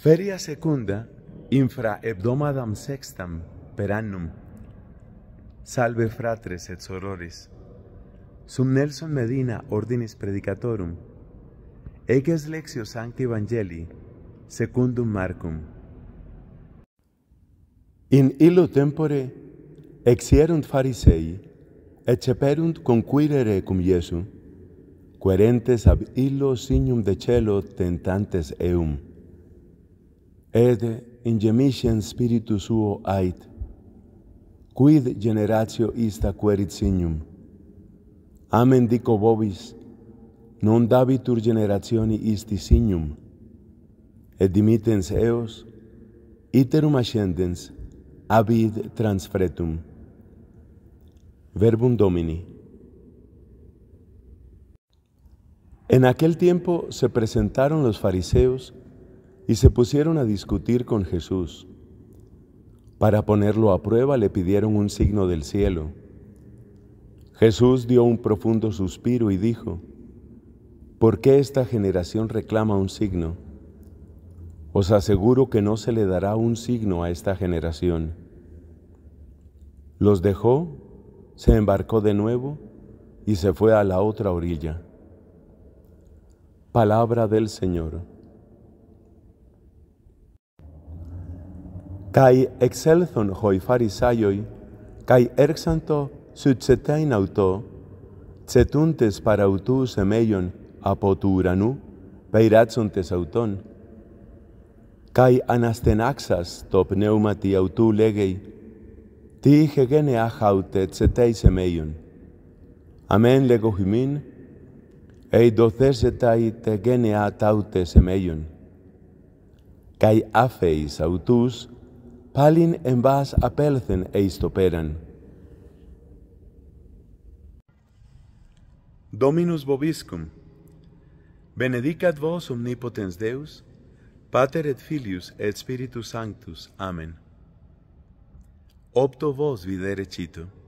Feria secunda infra hebdomadam sextam per annum. Salve fratres et sorores. Sum Nelson Medina ordinis predicatorum. Eges lexio sancti evangelii secundum marcum. In illo tempore exierunt farisei et ceperunt conquirere cum Jesu, querentes ab illo signum de celo tentantes eum et gemission spiritu suo ait, quid generatio ista querit signum. Amen dico vobis, non dabitur generationi isti signum, et eos, iterum ascendens, abid transfretum. Verbum Domini. En aquel tiempo se presentaron los fariseos y se pusieron a discutir con Jesús. Para ponerlo a prueba le pidieron un signo del cielo. Jesús dio un profundo suspiro y dijo, ¿por qué esta generación reclama un signo? Os aseguro que no se le dará un signo a esta generación. Los dejó, se embarcó de nuevo y se fue a la otra orilla. Palabra del Señor. kai EXCELTHON hoi farisaioi, kai erxanto succetein auto, TZETUNTES para autu semeion apo tu uranu, peiratsontes auton, kai anastenaxas to pneumati autu legei, ti hegene HAUTE cetei semeion. Amen lego himin, ei docesetai te genea taute semeion. Kai afeis autus, autus, Palin en vas e istoperan Dominus vobiscum. Benedicat vos omnipotens Deus, Pater et Filius et Spiritus Sanctus. Amen. Opto vos videre cito.